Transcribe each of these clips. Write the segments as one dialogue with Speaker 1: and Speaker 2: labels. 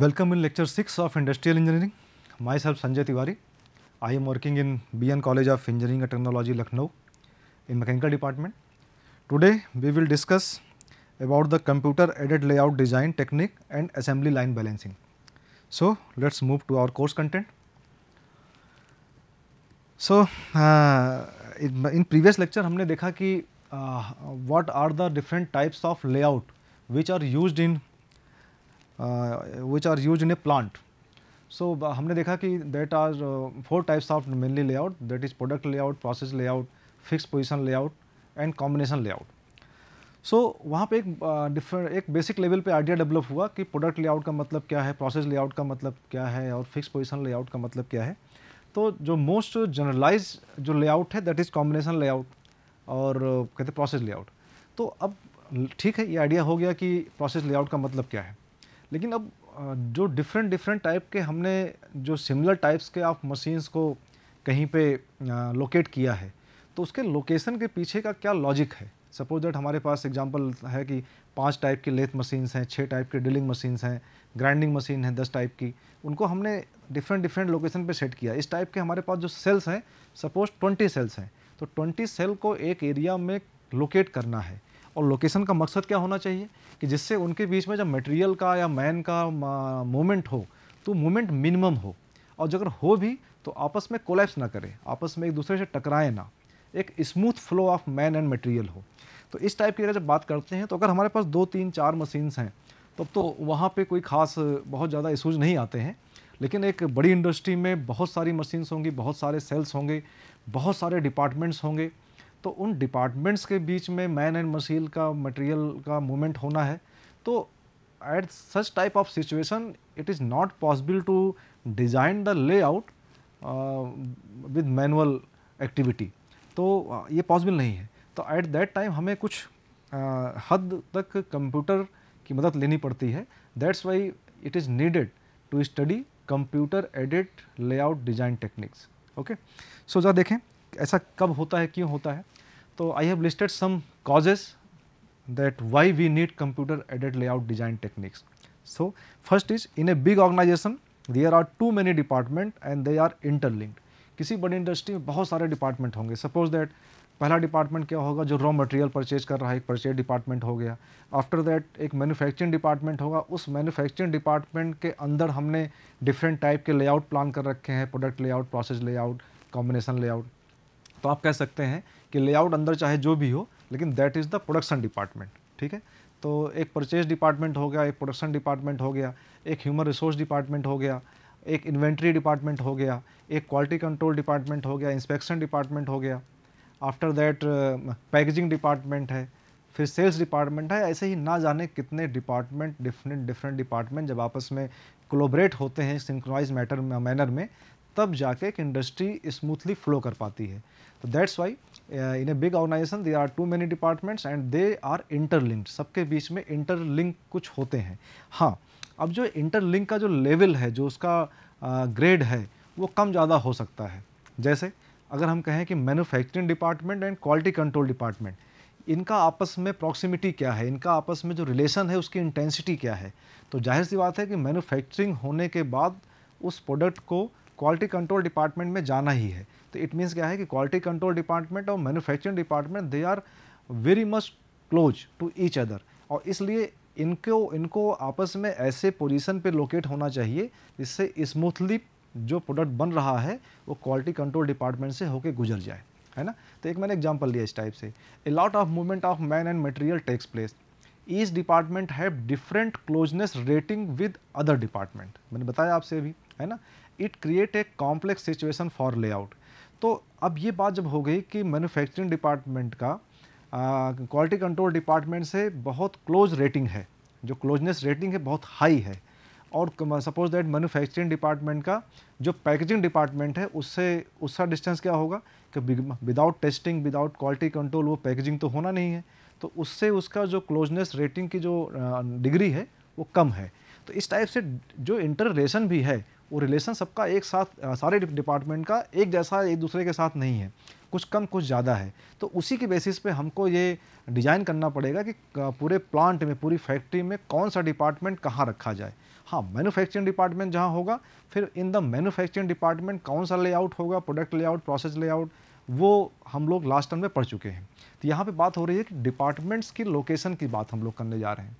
Speaker 1: Welcome in lecture 6 of industrial engineering. Myself Sanjay Tiwari. I am working in BN College of Engineering and Technology Lucknow in mechanical department. Today we will discuss about the computer aided layout design technique and assembly line balancing. So let's move to our course content. So uh, in, in previous lecture हमने देखा कि uh, what are the different types of layout which are used in which are use in a plant so हमने देखा कि that are four types of mainly layout that is product layout process layout fix position layout and combination layout so वहाँ पे एक different uh, एक basic level पे idea develop हुआ कि प्रोडक्ट लेआउट का मतलब क्या है प्रोसेस लेआउट का मतलब क्या है और फिक्स पोजिशन लेआउट का मतलब क्या है तो जो मोस्ट जनरलाइज जो लेआउट है दैट इज़ कॉम्बिनेशन लेआउट और uh, कहते प्रोसेस लेआउट तो अब ठीक है ये आइडिया हो गया कि प्रोसेस लेआउट का मतलब क्या है लेकिन अब जो डिफरेंट डिफरेंट टाइप के हमने जो सिमिलर टाइप्स के आप मशीन्स को कहीं पे लोकेट किया है तो उसके लोकेशन के पीछे का क्या लॉजिक है सपोज दैट हमारे पास एग्जांपल है कि पांच टाइप की लेथ मशीन्स हैं छः टाइप की ड्रिलिंग मशीन्स हैं ग्राइंडिंग मशीन है दस टाइप की उनको हमने डिफरेंट डिफरेंट लोकेशन पे सेट किया इस टाइप के हमारे पास जो सेल्स हैं सपोज ट्वेंटी सेल्स हैं तो ट्वेंटी सेल को एक एरिया में लोकेट करना है और लोकेशन का मकसद क्या होना चाहिए कि जिससे उनके बीच में जब मटेरियल का या मैन का मोमेंट हो तो मोमेंट मिनिमम हो और अगर हो भी तो आपस में कोलैप्स ना करें आपस में एक दूसरे से टकराएं ना एक smooth flow of man and material हो तो इस टाइप की अगर जब बात करते हैं तो अगर हमारे पास दो तीन चार मशीन्स हैं तब तो, तो वहाँ पर कोई खास बहुत ज़्यादा इशूज नहीं आते हैं लेकिन एक बड़ी इंडस्ट्री में बहुत सारी मशीन्स होंगी बहुत सारे सेल्स होंगे बहुत सारे डिपार्टमेंट्स होंगे तो उन डिपार्टमेंट्स के बीच में मैन एंड मशीन का मटेरियल का मूवमेंट होना है तो at such type of situation it is not possible to design the layout with manual activity तो uh, ये पॉसिबल नहीं है तो एट दैट टाइम हमें कुछ uh, हद तक कंप्यूटर की मदद लेनी पड़ती है that's why it is needed to study computer aided layout design techniques okay so जहाँ देखें ऐसा कब होता है क्यों होता है तो I have listed some causes that why we need computer aided layout design techniques so first is in a big organisation there are too many department and they are interlinked किसी बड़ी इंडस्ट्री में बहुत सारे department होंगे suppose that पहला department क्या होगा जो रॉ मटेरियल परचेज कर रहा है एक परचेज डिपार्टमेंट हो गया आफ्टर दैट एक मैन्युफैक्चरिंग डिपार्टमेंट होगा उस मैन्युफैक्चरिंग डिपार्टमेंट के अंदर हमने डिफरेंट टाइप के लेआउट प्लान कर रखे हैं product layout process layout combination layout तो आप कह सकते हैं कि लेआउट अंदर चाहे जो भी हो लेकिन that is the production department ठीक है तो एक परचेज डिपार्टमेंट हो गया एक प्रोडक्शन डिपार्टमेंट हो गया एक ह्यूमन रिसोर्स डिपार्टमेंट हो गया एक इन्वेंट्री डिपार्टमेंट हो गया एक क्वालिटी कंट्रोल डिपार्टमेंट हो गया इंस्पेक्शन डिपार्टमेंट हो गया आफ्टर दैट पैकेजिंग डिपार्टमेंट है फिर सेल्स डिपार्टमेंट है ऐसे ही ना जाने कितने डिपार्टमेंट डिफरेंट डिफरेंट डिपार्टमेंट जब आपस में कोलोबरेट होते हैं सिंक्रोनाइज मैटर मैनर में तब जाके एक इंडस्ट्री स्मूथली फ्लो कर पाती है तो that's why in a big organisation they are too many departments and they are interlinked सबके बीच में इंटरलिंक कुछ होते हैं हाँ अब जो इंटरलिंक का जो लेवल है जो उसका ग्रेड uh, है वो कम ज़्यादा हो सकता है जैसे अगर हम कहें कि manufacturing department and quality control department इनका आपस में प्रॉक्सिमिटी क्या है इनका आपस में जो रिलेशन है उसकी इंटेंसिटी क्या है तो जाहिर सी बात है कि मैन्युफैक्चरिंग होने के बाद उस प्रोडक्ट को क्वालिटी कंट्रोल डिपार्टमेंट में जाना ही है तो इट मीन्स क्या है कि क्वालिटी कंट्रोल डिपार्टमेंट और manufacturing department they are very much close to each other और इसलिए इनको इनको आपस में ऐसे पोजीशन पे लोकेट होना चाहिए जिससे स्मूथली जो प्रोडक्ट बन रहा है वो क्वालिटी कंट्रोल डिपार्टमेंट से होके गुजर जाए है ना तो एक मैंने एग्जाम्पल लिया इस टाइप से a lot of movement of man and material takes place each department have different closeness rating with other department मैंने बताया आपसे अभी है ना it create a complex situation for layout तो अब ये बात जब हो गई कि मैन्युफैक्चरिंग डिपार्टमेंट का क्वालिटी कंट्रोल डिपार्टमेंट से बहुत क्लोज रेटिंग है जो क्लोजनेस रेटिंग है बहुत हाई है और सपोज दैट मैन्युफैक्चरिंग डिपार्टमेंट का जो पैकेजिंग डिपार्टमेंट है उससे उसका डिस्टेंस क्या होगा कि without testing without quality control वो पैकेजिंग तो होना नहीं है तो उससे उसका जो क्लोजनेस रेटिंग की जो डिग्री है वो कम है तो इस टाइप से जो इंटर भी है वो रिलेशन सबका एक साथ सारे डिपार्टमेंट का एक जैसा एक दूसरे के साथ नहीं है कुछ कम कुछ ज़्यादा है तो उसी के बेसिस पे हमको ये डिज़ाइन करना पड़ेगा कि पूरे प्लांट में पूरी फैक्ट्री में कौन सा डिपार्टमेंट कहाँ रखा जाए हाँ मैन्युफैक्चरिंग डिपार्टमेंट जहाँ होगा फिर इन द मैन्युफैक्चरिंग डिपार्टमेंट कौन सा लेआउट होगा प्रोडक्ट लेआउट प्रोसेस लेआउट वो हम लोग लास्ट टर्म में पढ़ चुके हैं तो यहाँ पर बात हो रही है कि डिपार्टमेंट्स की लोकेशन की बात हम लोग करने जा रहे हैं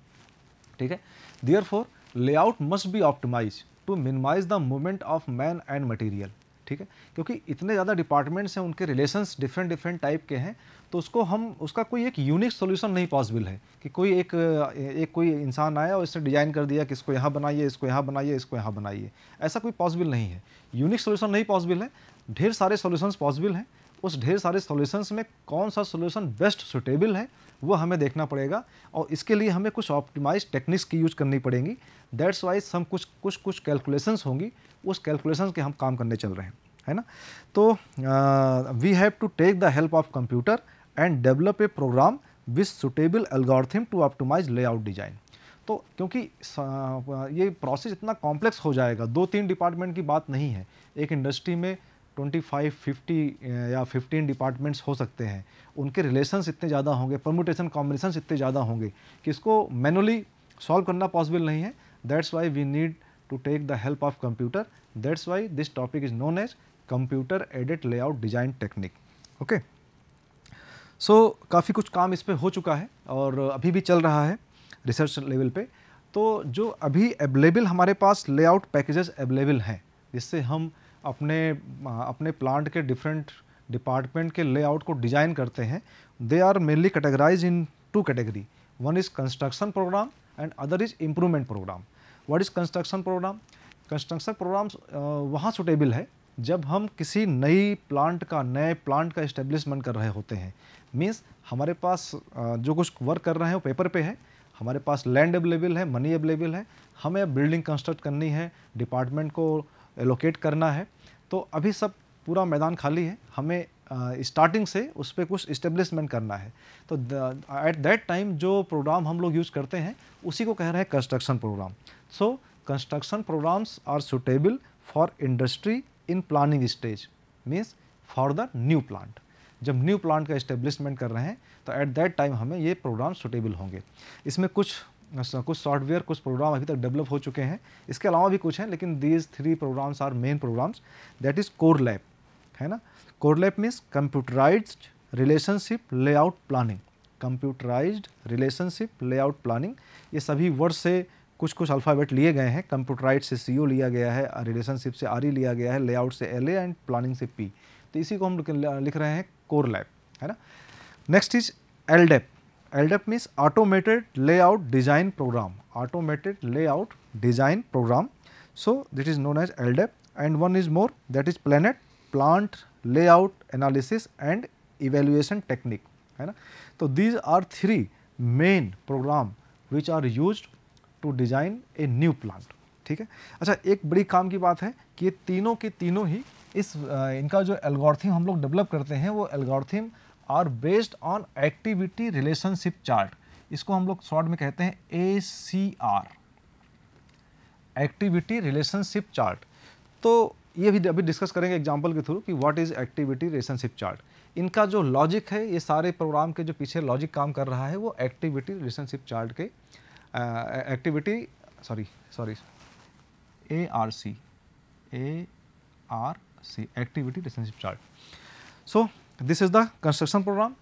Speaker 1: ठीक है therefore layout must be optimise to minimise the movement of man and material ठीक है क्योंकि इतने ज़्यादा डिपार्टमेंट्स हैं उनके रिलेशंस डिफरेंट डिफरेंट टाइप के हैं तो उसको हम उसका कोई एक यूनिक सोल्यूशन नहीं पॉसिबल है कि कोई एक एक कोई इंसान आया और इसने डिज़ाइन कर दिया कि इसको यहाँ बनाइए इसको यहाँ बनाइए इसको यहाँ बनाइए ऐसा कोई पॉसिबल नहीं है यूनिक सोल्यूशन नहीं पॉसिबल है ढेर सारे सोल्यूशन पॉसिबल हैं उस ढेर सारे सॉल्यूशंस में कौन सा सॉल्यूशन बेस्ट सुटेबल है वो हमें देखना पड़ेगा और इसके लिए हमें कुछ ऑप्टिमाइज टेक्निक्स की यूज करनी पड़ेगी दैट्स वाइज हम कुछ कुछ कुछ कैलकुलेशंस होंगी उस कैलकुलेशंस के हम काम करने चल रहे हैं है ना तो we have to take the help of computer and develop a program with suitable algorithm to optimise layout design तो क्योंकि ये प्रोसेस इतना कॉम्प्लेक्स हो जाएगा दो तीन डिपार्टमेंट की बात नहीं है एक इंडस्ट्री में ट्वेंटी फाइव फिफ्टी या फिफ्टीन डिपार्टमेंट्स हो सकते हैं उनके रिलेशन इतने ज़्यादा होंगे परमुटेशन कॉम्बिनेशन इतने ज़्यादा होंगे कि इसको मैनुअली सॉल्व करना पॉसिबल नहीं है that's why we need to take the help of computer that's why this topic is known as computer aided layout design technique okay so काफ़ी कुछ काम इस पर हो चुका है और अभी भी चल रहा है रिसर्च लेवल पे तो जो अभी अवेलेबल हमारे पास लेआउट पैकेजेस अवेलेबल हैं जिससे हम अपने अपने प्लांट के डिफरेंट डिपार्टमेंट के लेआउट को डिज़ाइन करते हैं they are mainly categorise in two category one is construction program and other is improvement program what is construction program construction programs वहाँ सुटेबल है जब हम किसी नई प्लांट का नए प्लांट का इस्टेब्लिशमेंट कर रहे होते हैं मीन्स हमारे पास जो कुछ वर्क कर रहे हैं वो पेपर पे है हमारे पास लैंड अवेलेबल है मनी अवेलेबल है हमें बिल्डिंग कंस्ट्रक्ट करनी है डिपार्टमेंट को एलोकेट करना है तो अभी सब पूरा मैदान खाली है हमें स्टार्टिंग uh, से उस पर कुछ इस्टेब्लिशमेंट करना है तो एट दैट टाइम जो प्रोग्राम हम लोग यूज़ करते हैं उसी को कह रहे हैं construction program so construction programs are suitable for industry in planning stage means for the new plant जब न्यू प्लांट का इस्टेब्लिशमेंट कर रहे हैं तो एट दैट टाइम हमें ये प्रोग्राम सुटेबल होंगे इसमें कुछ कुछ सॉफ्टवेयर कुछ प्रोग्राम अभी तक डेवलप हो चुके हैं इसके अलावा भी कुछ हैं लेकिन these three programs are main programs that is core lab है ना core lab means computerize relationship layout planning computerize relationship layout planning ये सभी वर्ड से कुछ कुछ अल्फ़ाबेट लिए गए हैं कंप्यूटराइज से सी लिया गया है रिलेशनशिप से आर e लिया गया है लेआउट से एल एंड प्लानिंग से पी तो इसी को हम लिख रहे हैं कोर लैब है ना next is ALDEP LDAP means automated layout design program, automated layout design program. So, this is known as LDAP and one is more that is planet plant layout analysis and evaluation technique. है ना तो these are three main program which are used to design a new plant. ठीक है अच्छा एक बड़ी काम की बात है कि ये तीनों के तीनों ही इस इनका जो एल्गोरिथम हम लोग डेवलप करते हैं वो एल्गोरिथम और based on activity relationship chart इसको हम लोग शॉर्ट में कहते हैं A C R activity relationship chart तो ये भी अभी डिस्कस करेंगे एग्जाम्पल के थ्रू कि what is activity relationship chart इनका जो लॉजिक है ये सारे प्रोग्राम के जो पीछे लॉजिक काम कर रहा है वो एक्टिविटी रिलेशनशिप चार्ट के activity sorry sorry A R C A R C activity relationship chart so this is the construction program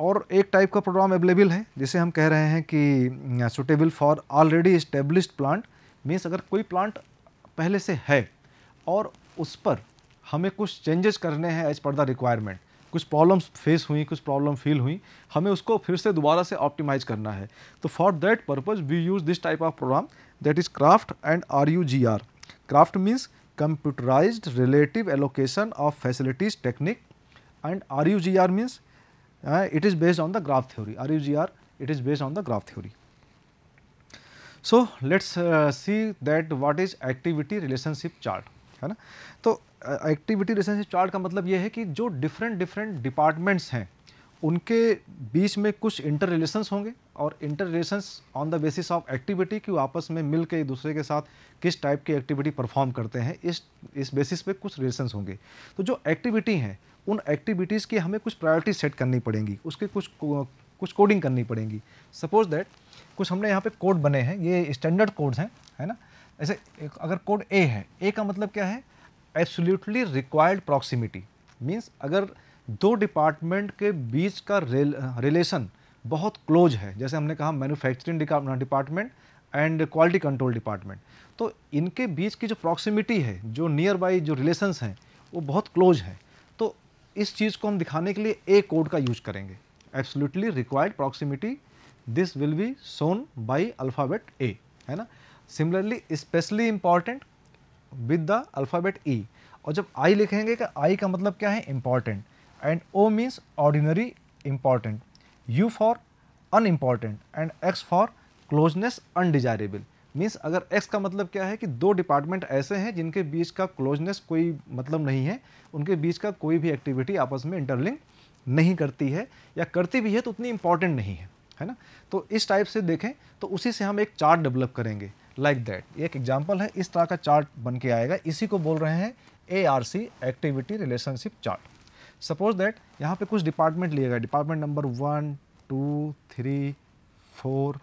Speaker 1: और एक टाइप का प्रोग्राम अवेलेबल है जिसे हम कह रहे हैं कि suitable for already establish plant means अगर कोई प्लांट पहले से है और उस पर हमें कुछ चेंजेस करने हैं एज पर द रिक्वायरमेंट कुछ प्रॉब्लम्स फेस हुई कुछ प्रॉब्लम फील हुई हमें उसको फिर से दोबारा से ऑप्टिमाइज करना है तो for that purpose we use this type of program that is CRAFT and R U G R CRAFT means computerize relative allocation of facilities technique and RUGR means uh, it is based on the graph theory, RUGR it is based on the graph theory. So, let us uh, see that what is activity relationship chart है ना तो activity relationship chart का मतलब ये है कि जो different different departments हैं उनके बीच में कुछ इंटर रिलेशंस होंगे और inter relations on the basis of activity कि आपस में मिल के एक दूसरे के साथ किस टाइप की एक्टिविटी परफॉर्म करते हैं इस इस बेसिस पे कुछ रिलेशंस होंगे तो जो एक्टिविटी हैं उन एक्टिविटीज़ की हमें कुछ प्रायोरिटी सेट करनी पड़ेंगी उसके कुछ कुछ कोडिंग करनी पड़ेगी सपोज दैट कुछ हमने यहाँ पर कोड बने हैं ये स्टैंडर्ड कोड्स हैं है ना ऐसे अगर कोड ए है ए का मतलब क्या है एब्सोल्यूटली रिक्वायर्ड प्रॉक्सीमिटी मीन्स अगर दो डिपार्टमेंट के बीच का रेल रिलेशन बहुत क्लोज है जैसे हमने कहा manufacturing department and quality control department तो इनके बीच की जो प्रॉक्सिमिटी है जो नियर बाई जो रिलेशंस हैं वो बहुत क्लोज है तो इस चीज़ को हम दिखाने के लिए ए कोड का यूज करेंगे absolutely required proximity this will be shown by alphabet A है ना similarly specially important with the alphabet E और जब आई लिखेंगे कि तो आई का मतलब क्या है important and O means ordinary important, U for unimportant and X for closeness undesirable. Means अगर एक्स का मतलब क्या है कि दो डिपार्टमेंट ऐसे हैं जिनके बीच का क्लोजनेस कोई मतलब नहीं है उनके बीच का कोई भी एक्टिविटी आपस में इंटरलिंक नहीं करती है या करती भी है तो उतनी इम्पॉर्टेंट नहीं है है ना तो इस टाइप से देखें तो उसी से हम एक चार्ट डेवलप करेंगे लाइक like दैट एक एग्जाम्पल है इस तरह का चार्ट बन के आएगा इसी को बोल रहे हैं a activity relationship chart suppose that यहाँ पे कुछ डिपार्टमेंट लिए गए department number one two three four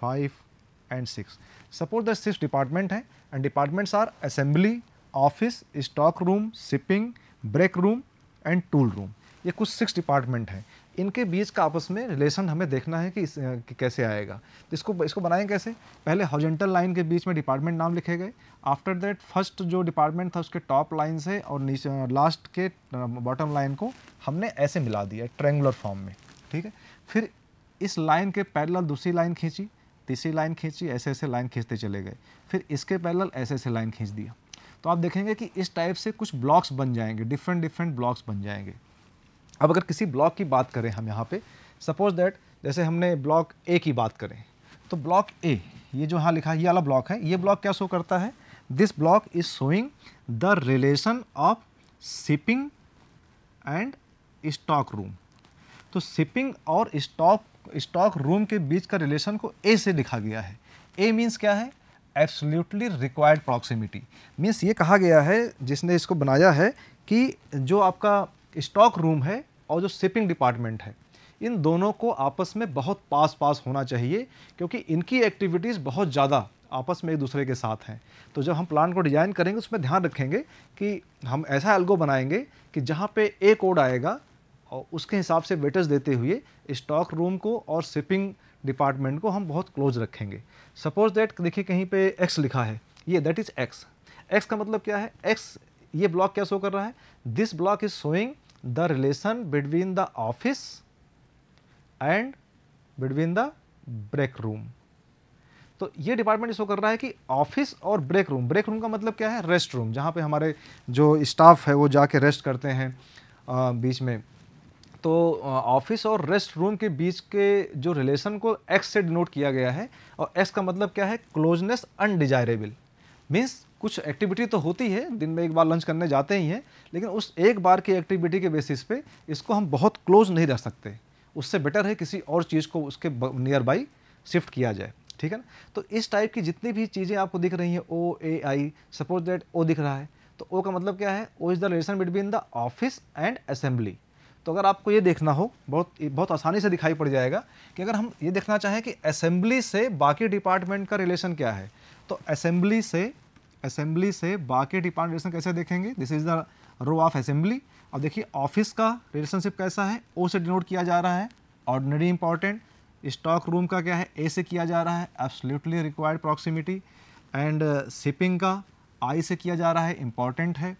Speaker 1: five and six suppose that six department हैं and departments are assembly office stock room shipping break room and tool room ये कुछ six department हैं इनके बीच का आपस में रिलेशन हमें देखना है कि, इस, कि कैसे आएगा तो इसको इसको बनाएं कैसे पहले हॉजेंटल लाइन के बीच में डिपार्टमेंट नाम लिखे गए आफ्टर दैट फर्स्ट जो डिपार्टमेंट था उसके टॉप लाइन से और नीचे लास्ट के बॉटम लाइन को हमने ऐसे मिला दिया ट्रेंगुलर फॉर्म में ठीक है फिर इस लाइन के पैरल दूसरी लाइन खींची तीसरी लाइन खींची ऐसे ऐसे लाइन खींचते चले गए फिर इसके पैरल ऐसे ऐसे लाइन खींच दिया तो आप देखेंगे कि इस टाइप से कुछ ब्लॉक्स बन जाएंगे डिफरेंट डिफरेंट ब्लॉक्स बन जाएंगे अब अगर किसी ब्लॉक की बात करें हम यहाँ पे सपोज दैट जैसे हमने ब्लॉक ए की बात करें तो ब्लॉक ए ये जो यहाँ लिखा है ये वाला ब्लॉक है ये ब्लॉक क्या शो करता है this block is showing the relation of shipping and stock room तो शिपिंग और स्टॉक स्टॉक रूम के बीच का रिलेशन को ए से लिखा गया है ए मीन्स क्या है एब्सोल्यूटली रिक्वायर्ड प्रॉक्सिमिटी मीन्स ये कहा गया है जिसने इसको बनाया है कि जो आपका स्टॉक रूम है और जो शिपिंग डिपार्टमेंट है इन दोनों को आपस में बहुत पास पास होना चाहिए क्योंकि इनकी एक्टिविटीज़ बहुत ज़्यादा आपस में एक दूसरे के साथ हैं तो जब हम प्लान को डिज़ाइन करेंगे उसमें ध्यान रखेंगे कि हम ऐसा एल्गो बनाएंगे कि जहाँ पे ए कोड आएगा और उसके हिसाब से वेटर्स देते हुए स्टॉक रूम को और शिपिंग डिपार्टमेंट को हम बहुत क्लोज रखेंगे सपोज दैट देखिए कहीं पे एक्स लिखा है ये दैट इज़ एक्स एक्स का मतलब क्या है एक्स ये ब्लॉक क्या शो कर रहा है this block is showing the relation between the office and between the break room. तो ये डिपार्टमेंट शो कर रहा है कि ऑफिस और ब्रेक रूम ब्रेक रूम का मतलब क्या है रेस्ट रूम जहाँ पे हमारे जो स्टाफ है वो जाके रेस्ट करते हैं आ, बीच में तो ऑफिस और रेस्ट रूम के बीच के जो रिलेशन को एक्स से डिनोट किया गया है और एक्स का मतलब क्या है क्लोजनेस अनडिजायरेबल मीन्स कुछ एक्टिविटी तो होती है दिन में एक बार लंच करने जाते ही हैं लेकिन उस एक बार की एक्टिविटी के बेसिस पे इसको हम बहुत क्लोज नहीं रख सकते उससे बेटर है किसी और चीज़ को उसके नियर बाई शिफ्ट किया जाए ठीक है ना तो इस टाइप की जितनी भी चीज़ें आपको दिख रही हैं ओ ए आई सपोज दैट ओ दिख रहा है तो ओ का मतलब क्या है O is the relation between the office and assembly तो अगर आपको ये देखना हो बहुत बहुत आसानी से दिखाई पड़ जाएगा कि अगर हम ये देखना चाहें कि असेंबली से बाकी डिपार्टमेंट का रिलेशन क्या है तो असेंबली से असेंबली से बाकी डिपार्टमेंट रिलेशन कैसे देखेंगे this is the row of assembly अब देखिए ऑफिस का रिलेशनशिप कैसा है ओ से डिनोट किया जा रहा है ऑर्डनरी इंपॉर्टेंट स्टॉक रूम का क्या है ए से किया जा रहा है absolutely required proximity and shipping का आई से किया जा रहा है इम्पॉर्टेंट है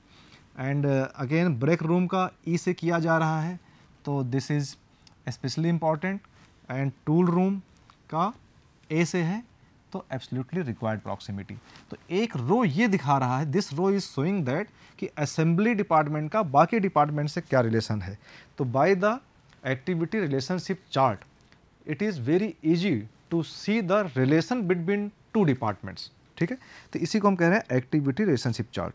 Speaker 1: एंड अगेन ब्रेक रूम का ई e से किया जा रहा है तो this is specially important and tool room का ए से है तो एब्सोल्युटली रिक्वायर्ड प्रॉक्सिमिटी तो एक रो ये दिखा रहा है this row is showing that कि असेंबली डिपार्टमेंट का बाकी डिपार्टमेंट से क्या रिलेशन है तो by the activity relationship chart it is very easy to see the relation between two departments ठीक है तो इसी को हम कह रहे हैं एक्टिविटी रिलेशनशिप चार्ट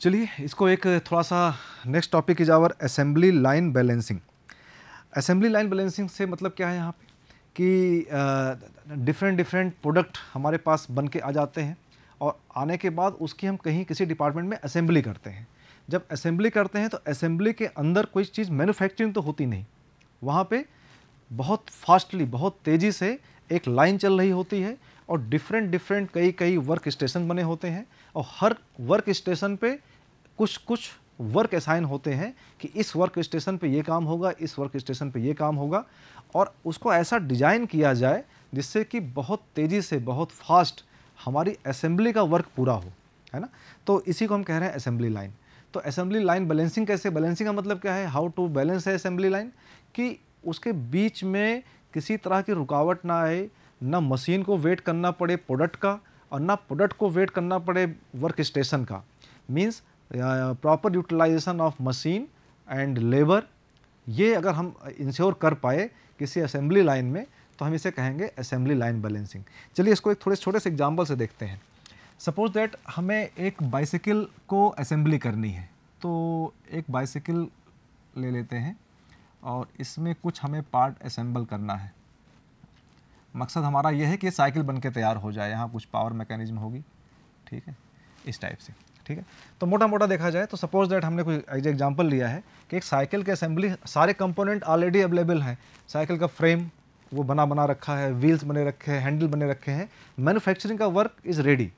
Speaker 1: चलिए इसको एक थोड़ा सा next topic is our assembly line balancing assembly line balancing से मतलब क्या है यहाँ पे कि डिफरेंट डिफरेंट प्रोडक्ट हमारे पास बन के आ जाते हैं और आने के बाद उसकी हम कहीं किसी डिपार्टमेंट में असेंबली करते हैं जब असेंबली करते हैं तो असेंबली के अंदर कोई चीज़ मैन्युफैक्चरिंग तो होती नहीं वहाँ पे बहुत फास्टली बहुत तेज़ी से एक लाइन चल रही होती है और डिफरेंट डिफरेंट कई कई वर्क स्टेशन बने होते हैं और हर वर्क स्टेशन पे कुछ कुछ वर्क असाइन होते हैं कि इस वर्क स्टेशन पे ये काम होगा इस वर्क स्टेशन पे ये काम होगा और उसको ऐसा डिज़ाइन किया जाए जिससे कि बहुत तेज़ी से बहुत फास्ट हमारी असेंबली का वर्क पूरा हो है ना तो इसी को हम कह रहे हैं असेंबली लाइन तो असेंबली लाइन बैलेंसिंग कैसे बैलेंसिंग का मतलब क्या है हाउ टू बैलेंस है असेंबली लाइन कि उसके बीच में किसी तरह की रुकावट ना आए ना मशीन को वेट करना पड़े प्रोडक्ट का और ना प्रोडक्ट को वेट करना पड़े वर्क स्टेशन का means proper utilization of machine and labour ये अगर हम इंश्योर कर पाए किसी असेंबली लाइन में तो हम इसे कहेंगे असेंबली लाइन बैलेंसिंग चलिए इसको एक थोड़े छोटे से एग्जाम्पल से देखते हैं सपोज दैट हमें एक बाइसाइकिल को असेंबली करनी है तो एक बाइसिकल ले लेते हैं और इसमें कुछ हमें पार्ट असेंबल करना है मकसद हमारा यह है कि साइकिल बन के तैयार हो जाए यहाँ कुछ पावर मैकेनिज्म होगी ठीक है इस टाइप से ठीक है तो मोटा मोटा देखा जाए तो सपोज दैट हमने कोई एग्जाम्पल लिया है कि एक साइकिल के असेंबली सारे कंपोनेंट ऑलरेडी अवेलेबल हैं साइकिल का फ्रेम वो बना बना रखा है व्हील्स बने रखे हैं हैंडल बने रखे हैं मैन्युफैक्चरिंग का वर्क इज़ रेडी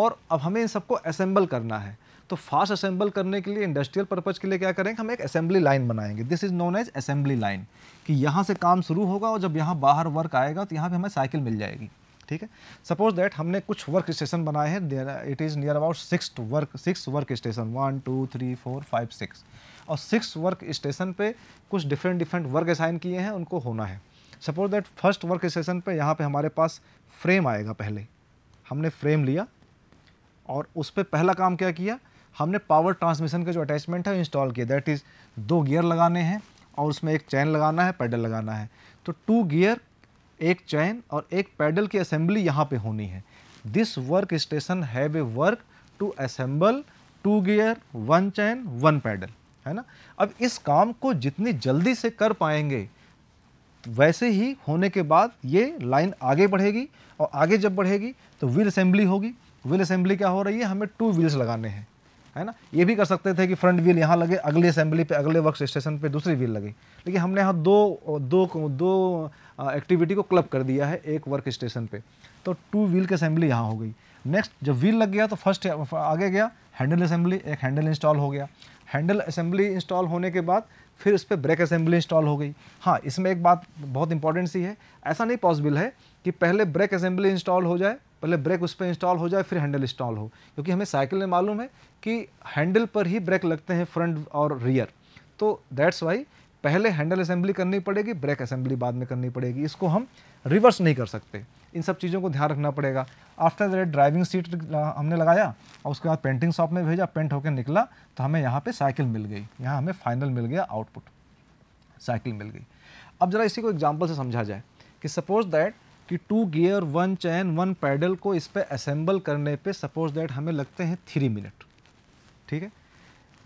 Speaker 1: और अब हमें इन सबको असेंबल करना है तो फास्ट असेंबल करने के लिए इंडस्ट्रियल पर्पज़ के लिए क्या करेंगे हम एक असेंबली लाइन बनाएंगे this is known as assembly line कि यहाँ से काम शुरू होगा और जब यहाँ बाहर वर्क आएगा तो यहाँ पर हमें साइकिल मिल जाएगी ठीक है सपोज दैट हमने कुछ वर्क स्टेशन बनाए हैं it is near about six work six work station one two three four five six और सिक्स वर्क स्टेशन पे कुछ डिफरेंट डिफरेंट वर्क असाइन किए हैं उनको होना है suppose that first work station पे यहाँ पे हमारे पास फ्रेम आएगा पहले हमने फ्रेम लिया और उस पर पहला काम क्या किया हमने पावर ट्रांसमिशन का जो अटैचमेंट है इंस्टॉल किया दैट इज़ दो गियर लगाने हैं और उसमें एक चैन लगाना है पैडल लगाना है तो टू गियर एक चैन और एक पैडल की असेंबली यहाँ पे होनी है this work station have a work to assemble two gear one chain one pedal है ना अब इस काम को जितनी जल्दी से कर पाएंगे वैसे ही होने के बाद ये लाइन आगे बढ़ेगी और आगे जब बढ़ेगी तो व्हील असेंबली होगी व्हील असेंबली क्या हो रही है हमें टू व्हील्स लगाने हैं है ना ये भी कर सकते थे कि फ्रंट व्हील यहाँ लगे अगली असेंबली पे अगले वर्क स्टेशन पे दूसरी व्हील लगे लेकिन हमने यहाँ दो दो दो एक्टिविटी को क्लब कर दिया है एक वर्क स्टेशन पे तो टू व्हील की असेंबली यहाँ हो गई नेक्स्ट जब व्हील लग गया तो फर्स्ट आगे गया हैंडल असेंबली एक हैंडल इंस्टॉल हो गया हैंडल असेंबली इंस्टॉल होने के बाद फिर इस पर ब्रेक असेंबली इंस्टॉल हो गई हाँ इसमें एक बात बहुत इंपॉर्टेंट सी है ऐसा नहीं पॉसिबल है कि पहले ब्रेक असेंबली इंस्टॉल हो जाए पहले ब्रेक उस पर इंस्टॉल हो जाए फिर हैंडल इंस्टॉल हो क्योंकि हमें साइकिल में मालूम है कि हैंडल पर ही ब्रेक लगते हैं फ्रंट और रियर तो दैट्स वाई पहले हैंडल असेंबली करनी पड़ेगी ब्रेक असेंबली बाद में करनी पड़ेगी इसको हम रिवर्स नहीं कर सकते इन सब चीज़ों को ध्यान रखना पड़ेगा आफ्टर दैट ड्राइविंग सीट हमने लगाया और उसके बाद पेंटिंग शॉप में भेजा पेंट होकर निकला तो हमें यहाँ पे साइकिल मिल गई यहाँ हमें फाइनल मिल गया आउटपुट साइकिल मिल गई अब ज़रा इसी को एग्जाम्पल से समझा जाए कि सपोज दैट कि two gear one chain one pedal को इस पर असेंबल करने पर सपोज दैट हमें लगते हैं थ्री मिनट ठीक है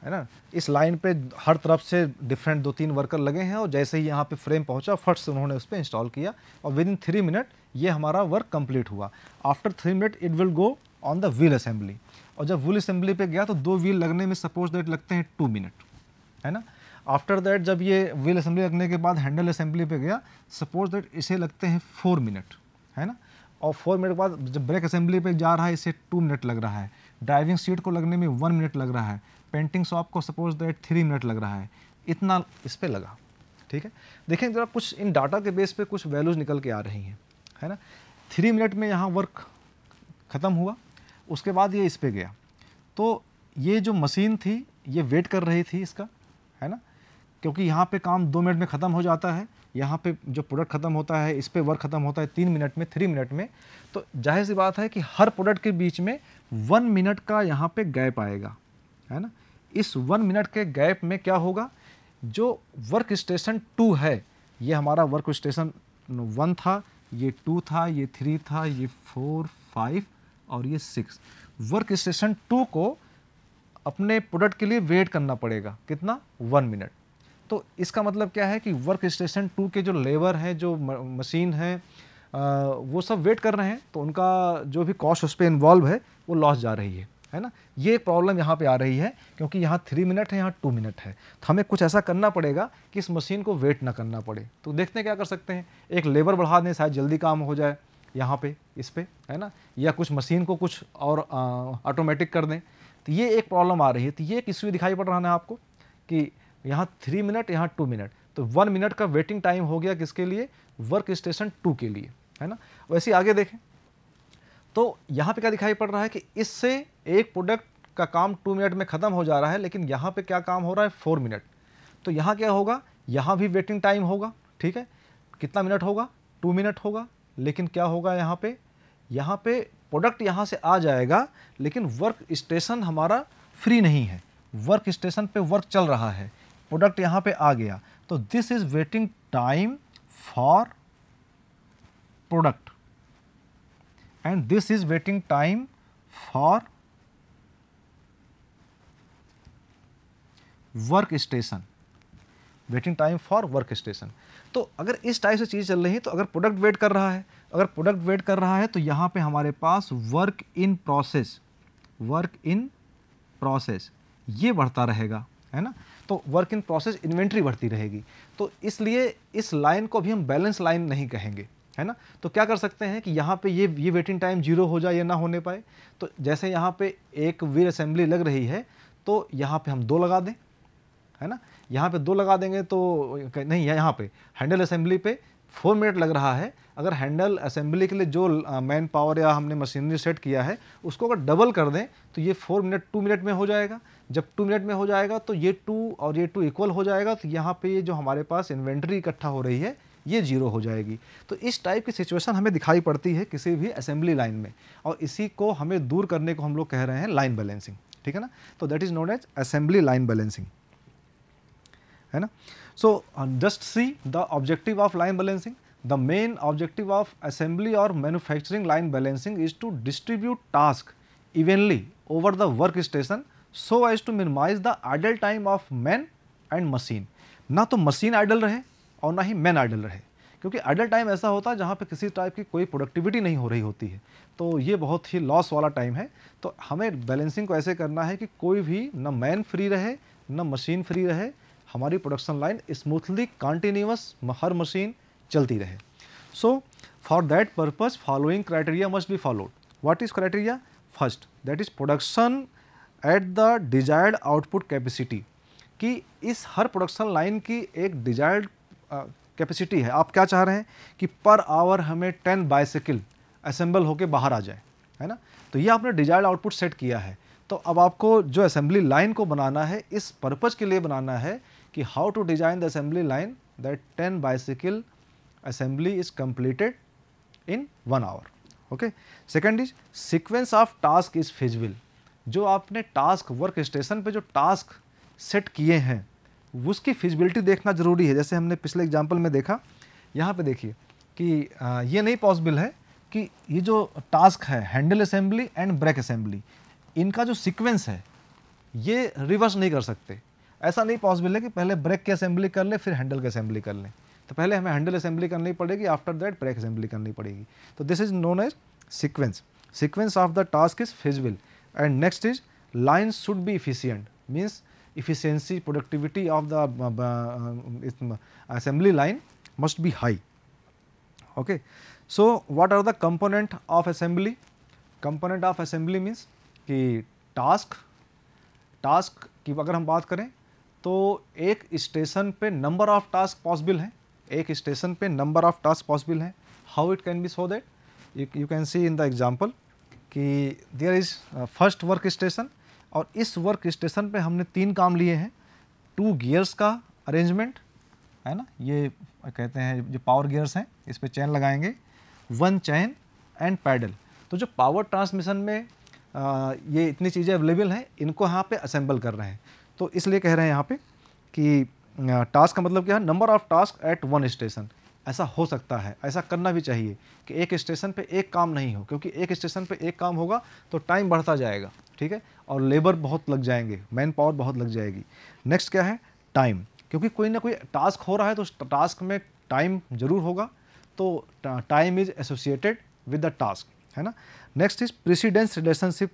Speaker 1: है ना इस लाइन पे हर तरफ से डिफरेंट दो तीन वर्कर लगे हैं और जैसे ही यहाँ पे फ्रेम पहुँचा फर्स्ट से उन्होंने उस पर इंस्टॉल किया और विद इन थ्री मिनट ये हमारा वर्क कंप्लीट हुआ after three minute it will go on the wheel assembly और जब व्हील असेंबली पे गया तो दो व्हील लगने में सपोज दैट लगते हैं टू मिनट है ना आफ्टर दैट जब ये व्हील असेंबली लगने के बाद हैंडल असेंबली पर गया सपोज दैट इसे लगते हैं फोर मिनट है ना और फोर मिनट के बाद जब ब्रेक असेंबली पे जा रहा है इसे टू मिनट लग रहा है ड्राइविंग सीट को लगने में वन मिनट लग रहा है पेंटिंग शॉप को सपोज दैट थ्री मिनट लग रहा है इतना इस पर लगा ठीक है देखें ज़रा कुछ इन डाटा के बेस पे कुछ वैल्यूज़ निकल के आ रही हैं है ना थ्री मिनट में यहाँ वर्क ख़त्म हुआ उसके बाद ये इस पर गया तो ये जो मशीन थी ये वेट कर रही थी इसका है ना क्योंकि यहाँ पे काम दो मिनट में ख़त्म हो जाता है यहाँ पे जो प्रोडक्ट ख़त्म होता है इस पर वर्क ख़त्म होता है तीन मिनट में थ्री मिनट में तो जाहिर सी बात है कि हर प्रोडक्ट के बीच में वन मिनट का यहाँ पे गैप आएगा है ना इस वन मिनट के गैप में क्या होगा जो वर्क स्टेशन टू है ये हमारा वर्क स्टेशन वन था ये टू था ये थ्री था ये फोर फाइव और ये सिक्स वर्क स्टेशन टू को अपने प्रोडक्ट के लिए वेट करना पड़ेगा कितना वन मिनट तो इसका मतलब क्या है कि वर्क स्टेशन टू के जो लेबर हैं जो मशीन हैं वो सब वेट कर रहे हैं तो उनका जो भी कॉस्ट उस पर इन्वॉल्व है वो लॉस जा रही है है ना ये प्रॉब्लम यहाँ पे आ रही है क्योंकि यहाँ थ्री मिनट है यहाँ टू मिनट है तो हमें कुछ ऐसा करना पड़ेगा कि इस मशीन को वेट ना करना पड़े तो देखते हैं क्या कर सकते हैं एक लेबर बढ़ा दें शायद जल्दी काम हो जाए यहाँ पे इस पर है ना या कुछ मशीन को कुछ और ऑटोमेटिक कर दें तो ये एक प्रॉब्लम आ रही है तो ये एक इश्यू दिखाई पड़ रहा है आपको कि यहाँ थ्री मिनट यहाँ टू मिनट तो वन मिनट का वेटिंग टाइम हो गया किसके लिए वर्क स्टेशन टू के लिए है ना वैसे आगे देखें तो यहाँ पे क्या दिखाई पड़ रहा है कि इससे एक प्रोडक्ट का काम टू मिनट में ख़त्म हो जा रहा है लेकिन यहाँ पे क्या काम हो रहा है फोर मिनट तो यहाँ क्या होगा यहाँ भी वेटिंग टाइम होगा ठीक है कितना मिनट होगा टू मिनट होगा लेकिन क्या होगा यहाँ पे यहाँ पे प्रोडक्ट यहाँ से आ जाएगा लेकिन वर्क स्टेशन हमारा फ्री नहीं है वर्क स्टेशन पर वर्क चल रहा है प्रोडक्ट यहाँ पर आ गया तो this is waiting time for product and this is waiting time for work station waiting time for work station तो अगर इस टाइप से चीज़ चल रही है तो अगर प्रोडक्ट वेट कर रहा है अगर प्रोडक्ट वेट कर रहा है तो यहाँ पे हमारे पास work in process work in process ये बढ़ता रहेगा है ना तो वर्क इन प्रोसेस इन्वेंट्री बढ़ती रहेगी तो इसलिए इस लाइन को भी हम बैलेंस लाइन नहीं कहेंगे है ना तो क्या कर सकते हैं कि यहाँ पे ये ये वेटिंग टाइम जीरो हो जाए या ना होने पाए तो जैसे यहाँ पे एक वीर असेंबली लग रही है तो यहाँ पे हम दो लगा दें है ना यहाँ पे दो लगा देंगे तो नहीं यहाँ पे हैंडल असेंबली पे फोर मिनट लग रहा है अगर हैंडल असेंबली के लिए जो मैन पावर या हमने मशीनरी सेट किया है उसको अगर डबल कर दें तो ये फोर मिनट टू मिनट में हो जाएगा जब टू मिनट में हो जाएगा तो ये टू और ये टू इक्वल हो जाएगा तो यहाँ पे ये जो हमारे पास इन्वेंट्री इकट्ठा हो रही है ये जीरो हो जाएगी तो इस टाइप की सिचुएशन हमें दिखाई पड़ती है किसी भी असेंबली लाइन में और इसी को हमें दूर करने को हम लोग कह रहे हैं लाइन बैलेंसिंग ठीक है ना तो that is known as assembly line balancing है ना so just see the objective of line balancing the main objective of assembly और manufacturing line balancing is to distribute task evenly over the work station so as to minimise the idle time of man and machine ना तो machine idol रहे और ना ही man idol रहे क्योंकि idle time ऐसा होता है जहाँ पे किसी टाइप की कोई प्रोडक्टिविटी नहीं हो रही होती है तो ये बहुत ही लॉस वाला टाइम है तो हमें बैलेंसिंग को ऐसे करना है कि कोई भी ना मैन फ्री रहे न मशीन फ्री रहे हमारी प्रोडक्शन लाइन स्मूथली कंटिन्यूस हर मशीन चलती रहे so for that purpose following criteria must be followed what is criteria first that is production at the desired output capacity कि इस हर प्रोडक्शन लाइन की एक डिजायर्ड कैपेसिटी है आप क्या चाह रहे हैं कि पर आवर हमें टेन बाइसिकल असेंबल होकर बाहर आ जाए है ना तो ये आपने डिजायर्ड आउटपुट सेट किया है तो अब आपको जो असेंबली लाइन को बनाना है इस पर्पज़ के लिए बनाना है कि how to design the assembly line that ten bicycle assembly is completed in one hour okay second is sequence of task is feasible जो आपने टास्क वर्क स्टेशन पे जो टास्क सेट किए हैं उसकी फिजिबिलिटी देखना ज़रूरी है जैसे हमने पिछले एग्जाम्पल में देखा यहाँ पे देखिए कि ये नहीं पॉसिबल है कि ये जो टास्क है handle assembly and brake assembly इनका जो सीक्वेंस है ये रिवर्स नहीं कर सकते ऐसा नहीं पॉसिबल है कि पहले ब्रेक की असेंबली कर लें फिर हैंडल की असेंबली कर लें तो पहले हमें हैंडल असेंबली करनी पड़ेगी आफ्टर दैट ब्रेक असेंबली करनी पड़ेगी तो this is known as sequence sequence of the task is feasible and next is lines should be efficient means efficiency productivity of the uh, uh, assembly line must be high. Okay. So, what are the component of assembly? Component of assembly means ki task task ki agar hum baat kare to ek station pe number of task possible hai ek station pe number of task possible hai how it can be so that you, you can see in the example ki there is uh, first work station और इस work station पे हमने तीन काम लिए हैं to gears का arrangement है ना ये कहते हैं जो पावर गियर्स हैं इस पर चैन लगाएंगे वन चैन एंड पैडल तो जो पावर ट्रांसमिशन में आ, ये इतनी चीज़ें अवेलेबल हैं इनको यहाँ पे असेंबल कर रहे हैं तो इसलिए कह रहे हैं यहाँ पे कि टास्क का मतलब क्या है number of task at one station ऐसा हो सकता है ऐसा करना भी चाहिए कि एक स्टेशन पे एक काम नहीं हो क्योंकि एक स्टेशन पे एक काम होगा तो टाइम बढ़ता जाएगा ठीक है और लेबर बहुत लग जाएंगे मैन पावर बहुत लग जाएगी नेक्स्ट क्या है टाइम क्योंकि कोई ना कोई टास्क हो रहा है तो टास्क में टाइम जरूर होगा तो time is associated with the task है ना next is precedence relationship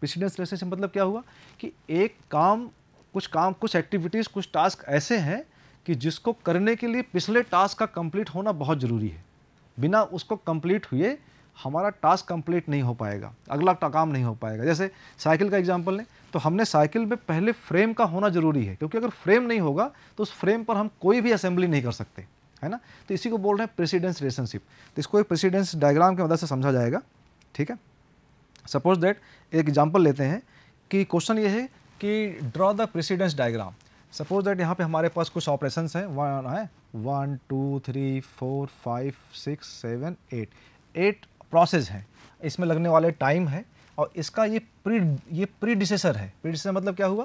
Speaker 1: precedence relationship मतलब क्या हुआ कि एक काम कुछ काम कुछ एक्टिविटीज़ कुछ टास्क ऐसे हैं कि जिसको करने के लिए पिछले टास्क का कंप्लीट होना बहुत ज़रूरी है बिना उसको कंप्लीट हुए हमारा टास्क कंप्लीट नहीं हो पाएगा अगला काम नहीं हो पाएगा जैसे साइकिल का एग्जाम्पल लें तो हमने साइकिल में पहले फ्रेम का होना ज़रूरी है क्योंकि अगर फ्रेम नहीं होगा तो उस फ्रेम पर हम कोई भी असेंबली नहीं कर सकते है ना तो इसी को बोल रहे हैं प्रेसिडेंस रिलेशनशिप तो इसको एक प्रेसिडेंस डायग्राम की मदद से समझा जाएगा ठीक है सपोज दैट एक एग्जाम्पल लेते हैं कि क्वेश्चन ये है कि draw the precedence diagram suppose that यहाँ पे हमारे पास कुछ ऑपरेशन हैं वन है one two three four five six seven eight eight process है इसमें लगने वाले टाइम है और इसका ये प्री ये प्री डिसेसर है प्री डिसेसर मतलब क्या हुआ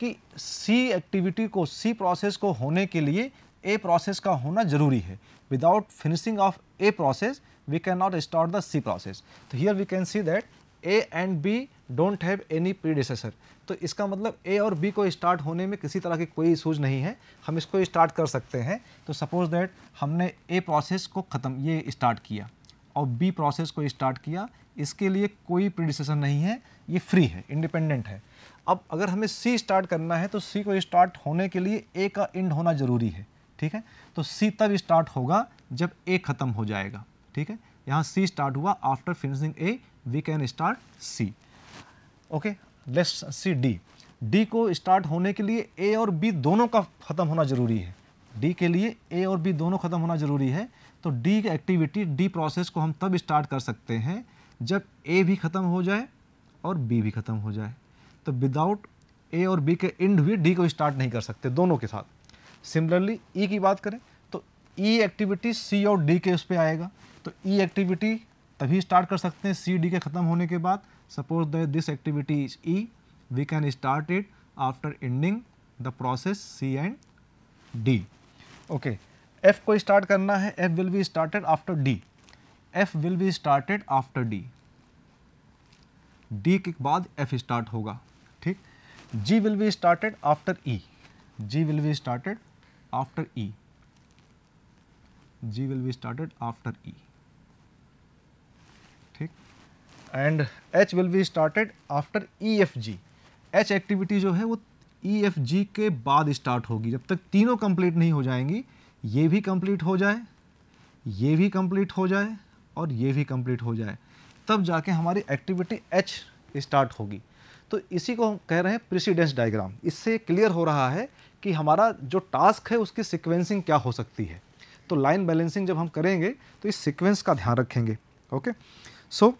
Speaker 1: कि सी एक्टिविटी को सी प्रोसेस को होने के लिए ए प्रोसेस का होना जरूरी है without finishing of A process we not start the C process तो here we can see that A and B don't have any predecessor तो इसका मतलब ए और बी को स्टार्ट होने में किसी तरह की कोई इशूज नहीं है हम इसको स्टार्ट कर सकते हैं तो सपोज दैट हमने ए प्रोसेस को ख़त्म ये स्टार्ट किया और बी प्रोसेस को स्टार्ट किया इसके लिए कोई प्रिडिसेशन नहीं है ये फ्री है इंडिपेंडेंट है अब अगर हमें सी स्टार्ट करना है तो सी को स्टार्ट होने के लिए ए का एंड होना ज़रूरी है ठीक है तो सी तब स्टार्ट होगा जब ए ख़त्म हो जाएगा ठीक है यहाँ सी स्टार्ट हुआ after finishing A we can start C okay let's see D D को स्टार्ट होने के लिए ए और बी दोनों का ख़त्म होना ज़रूरी है डी के लिए ए और बी दोनों ख़त्म होना ज़रूरी है तो डी एक्टिविटी डी प्रोसेस को हम तब स्टार्ट कर सकते हैं जब ए भी ख़त्म हो जाए और बी भी ख़त्म हो जाए तो विदाउट ए और बी के एंड भी डी को स्टार्ट नहीं कर सकते दोनों के साथ सिमिलरली ई e की बात करें तो ई एक्टिविटी सी और डी के उस पर आएगा तो ई e एक्टिविटी तभी स्टार्ट कर सकते हैं सी डी के ख़त्म होने के बाद suppose the this activity is E we can start it after ending the process C and D okay F को स्टार्ट करना है F will be started after D F will be started after D D के बाद F start होगा ठीक G will be started after E G will be started after E G will be started after E ठीक and H will be started after E F G H activity जो है वो ई F जी के बाद start होगी जब तक तीनों कंप्लीट नहीं हो जाएंगी ये भी कंप्लीट हो जाए ये भी कंप्लीट हो जाए और ये भी कंप्लीट हो जाए तब जाके हमारी एक्टिविटी एच स्टार्ट होगी तो इसी को हम कह रहे हैं प्रिसिडेंस डायग्राम इससे क्लियर हो रहा है कि हमारा जो टास्क है उसकी सिक्वेंसिंग क्या हो सकती है तो लाइन बैलेंसिंग जब हम करेंगे तो इस सिक्वेंस का ध्यान रखेंगे okay so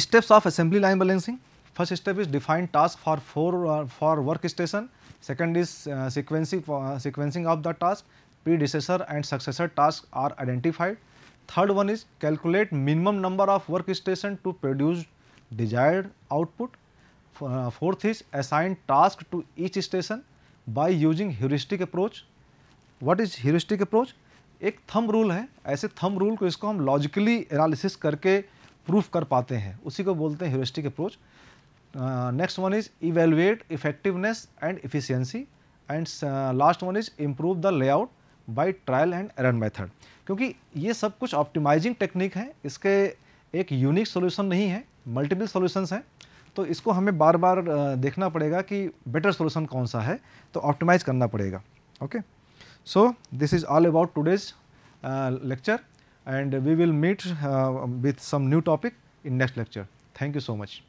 Speaker 1: steps of assembly line balancing First step is define task for for, uh, for workstation. Second is uh, sequencing, uh, sequencing of the task. Predecessor and successor tasks are identified. Third one is calculate minimum number of workstation to produce desired output. Uh, fourth is assign task to each station by using heuristic approach. What is heuristic approach? एक thumb rule है ऐसे thumb rule को इसको हम logically analysis करके proof कर पाते हैं उसी को बोलते हैं heuristic approach next one is evaluate effectiveness and efficiency and last one is improve the layout by trial and run method क्योंकि ये सब कुछ ऑप्टिमाइजिंग टेक्निक है इसके एक यूनिक सोल्यूशन नहीं है मल्टीपल सोल्यूशंस हैं तो इसको हमें बार बार uh, देखना पड़ेगा कि बेटर सोल्यूशन कौन सा है तो ऑप्टिमाइज करना पड़ेगा okay so this is all about today's lecture and we will meet with some new topic in next lecture thank you so much